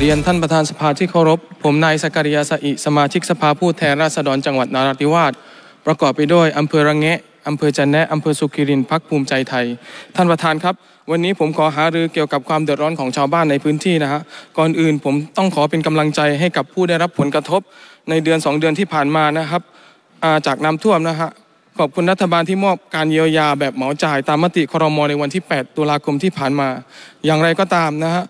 เรียนท่านประธานสภาที่เคารพ ผมนายสกริยา สอิ สมาชิกสภาผู้แทนราษฎรจังหวัดนราธิวาสประกอบไปด้วย อำเภอระเงะ อำเภอจันแนะอำเภอสุขิรินพักภูมิใจไทย ท่านประธานครับ วันนี้ผมขอหารือเกี่ยวกับความเดือดร้อนของชาวบ้านในพื้นที่นะฮะ ก่อนอื่นผมต้องขอเป็นกำลังใจให้กับผู้ได้รับผลกระทบ ในเดือน2เดือนที่ผ่านมานะครับจากน้าท่วมนะฮะขอบคุณรัฐบาลที่มอบการเยียวยาแบบเหมาจ่ายตามมติครมในวันที่8ตุลาคมที่ผ่านมา อย่างไรก็ตามนะฮะ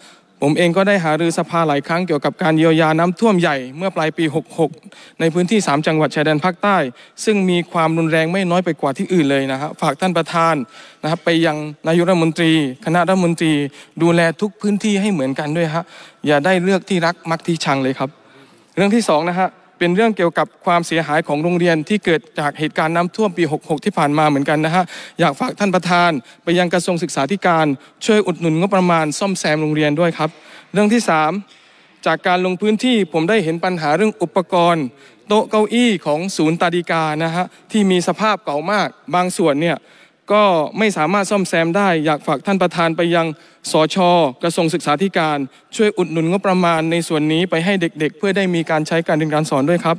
ผมเองก็ได้หารือสภาหลายครั้งเกี่ยวกับการเยียวยาน้ำท่วมใหญ่เมื่อปลายปี 66 ในพื้นที่ 3 จังหวัดชายแดนภาคใต้ ซึ่งมีความรุนแรงไม่น้อยไปกว่าที่อื่นเลยนะครับ ฝากท่านประธานนะครับ ไปยังนายกรัฐมนตรี คณะรัฐมนตรีดูแลทุกพื้นที่ให้เหมือนกันด้วยฮะอย่าได้เลือกที่รักมักที่ชังเลยครับ เรื่องที่2นะฮะเป็นเรื่องเกี่ยวกับความเสียหายของโรงเรียนที่เกิดจากเหตุการณ์น้ำท่วมปี 66 ที่ผ่านมาเหมือนกันนะฮะ อยากฝากท่านประธานไปยังกระทรวงศึกษาธิการช่วยอุดหนุนงบประมาณซ่อมแซมโรงเรียนด้วยครับ เรื่องที่3จากการลงพื้นที่ผมได้เห็นปัญหาเรื่องอุปกรณ์ โต๊ะเก้าอี้ของศูนย์ตาดีกานะฮะ ที่มีสภาพเก่ามากบางส่วนเนี่ยก็ไม่สามารถซ่อมแซมได้อยากฝากท่านประธานไปยังสชกระทรวงศึกษาธิการช่วยอุดหนุนงบประมาณในส่วนนี้ไปให้เด็กๆ เพื่อได้มีการใช้การเรียนการสอนด้วยครับ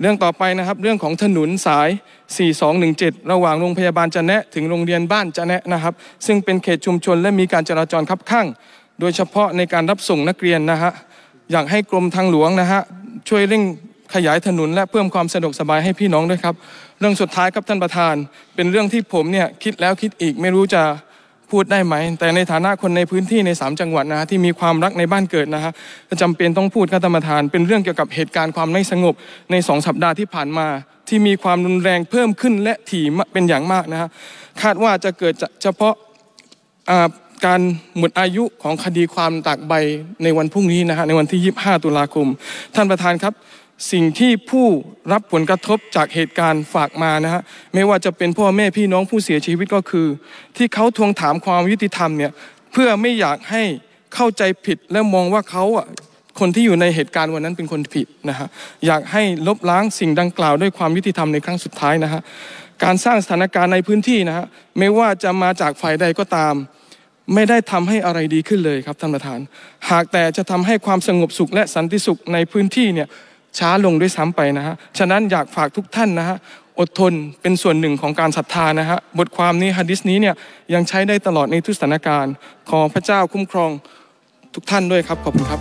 เรื่องต่อไปนะครับเรื่องของถนนสาย 4217 ระหว่างโรงพยาบาลจะแนะ ถึงโรงเรียนบ้านจะแนะนะครับ ซึ่งเป็นเขตชุมชนและมีการจราจรคับข้างโดยเฉพาะในการรับส่งนักเรียนนะฮะอยากให้กรมทางหลวงนะฮะช่วยเร่งขยายถนนและเพิ่มความสะดวกสบายให้พี่น้องด้วยครับ เรื่องสุดท้ายครับท่านประธาน เป็นเรื่องที่ผมเนี่ยคิดแล้วคิดอีกไม่รู้จะพูดได้ไหม แต่ในฐานะคนในพื้นที่ใน 3 จังหวัดนะฮะที่มีความรักในบ้านเกิดนะฮะจำเป็นต้องพูดครับท่านประธาน เป็นเรื่องเกี่ยวกับเหตุการณ์ความไม่สงบใน2สัปดาห์ที่ผ่านมา ที่มีความรุนแรงเพิ่มขึ้นและถี่เป็นอย่างมากนะฮะคาดว่าจะเกิดเฉพาะการหมดอายุของคดีความตากใบในวันพรุ่งนี้นะฮะในวันที่ 25 ตุลาคมท่านประธานครับสิ่งที่ผู้รับผลกระทบจากเหตุการณ์ฝากมานะฮะไม่ว่าจะเป็นพ่อแม่พี่น้องผู้เสียชีวิตก็คือ ที่เขาทวงถามความยุติธรรมเนี่ยเพื่อไม่อยากให้เข้าใจผิด และมองว่าเขาอ่ะคนที่อยู่ในเหตุการณ์วันนั้นเป็นคนผิดนะฮะอยากให้ลบล้างสิ่งดังกล่าวด้วยความยุติธรรมในครั้งสุดท้ายนะฮะการสร้างสถานการณ์ในพื้นที่นะฮะไม่ว่าจะมาจากฝ่ายใดก็ตาม ไม่ได้ทำให้อะไรดีขึ้นเลยครับท่านประธาน หากแต่จะทำให้ความสงบสุขและสันติสุขในพื้นที่เนี่ยช้าลงด้วยซ้ำไปนะฮะ ฉะนั้นอยากฝากทุกท่านนะฮะอดทนเป็นส่วนหนึ่งของการศรัทธานะฮะบทความนี้ฮะดิษนี้เนี่ยยังใช้ได้ตลอดในทุกสถานการณ์ ขอพระเจ้าคุ้มครองทุกท่านด้วยครับขอบคุณครับ